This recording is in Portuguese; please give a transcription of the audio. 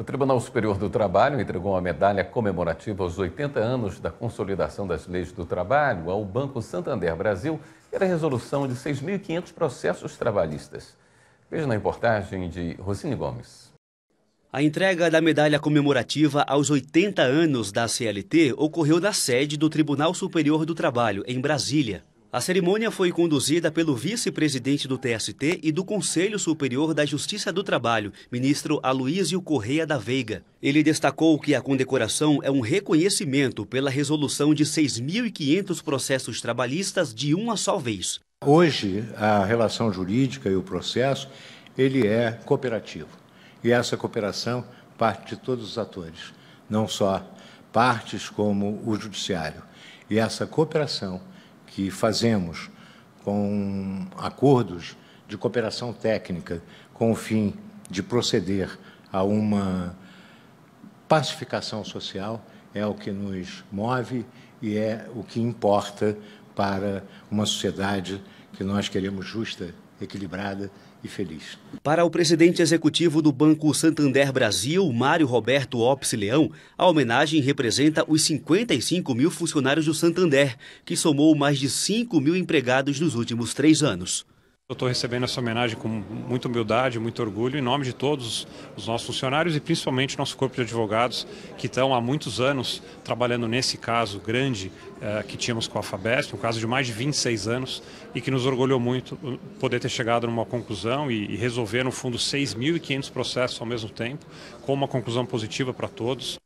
O Tribunal Superior do Trabalho entregou uma medalha comemorativa aos 80 anos da consolidação das leis do trabalho ao Banco Santander Brasil pela resolução de 6.500 processos trabalhistas. Veja na reportagem de Rosine Gomes. A entrega da medalha comemorativa aos 80 anos da CLT ocorreu na sede do Tribunal Superior do Trabalho, em Brasília. A cerimônia foi conduzida pelo vice-presidente do TST e do Conselho Superior da Justiça do Trabalho, ministro Aloísio Correia da Veiga. Ele destacou que a condecoração é um reconhecimento pela resolução de 6.500 processos trabalhistas de uma só vez. Hoje, a relação jurídica e o processo, ele é cooperativo. E essa cooperação parte de todos os atores, não só partes como o judiciário. E essa cooperação que fazemos com acordos de cooperação técnica com o fim de proceder a uma pacificação social é o que nos move e é o que importa para uma sociedade que nós queremos justa equilibrada e feliz. Para o presidente executivo do Banco Santander Brasil, Mário Roberto Ops Leão, a homenagem representa os 55 mil funcionários do Santander, que somou mais de 5 mil empregados nos últimos três anos. Eu estou recebendo essa homenagem com muita humildade, muito orgulho, em nome de todos os nossos funcionários e principalmente nosso corpo de advogados, que estão há muitos anos trabalhando nesse caso grande eh, que tínhamos com a FABESP, um caso de mais de 26 anos, e que nos orgulhou muito poder ter chegado numa conclusão e, e resolver, no fundo, 6.500 processos ao mesmo tempo, com uma conclusão positiva para todos.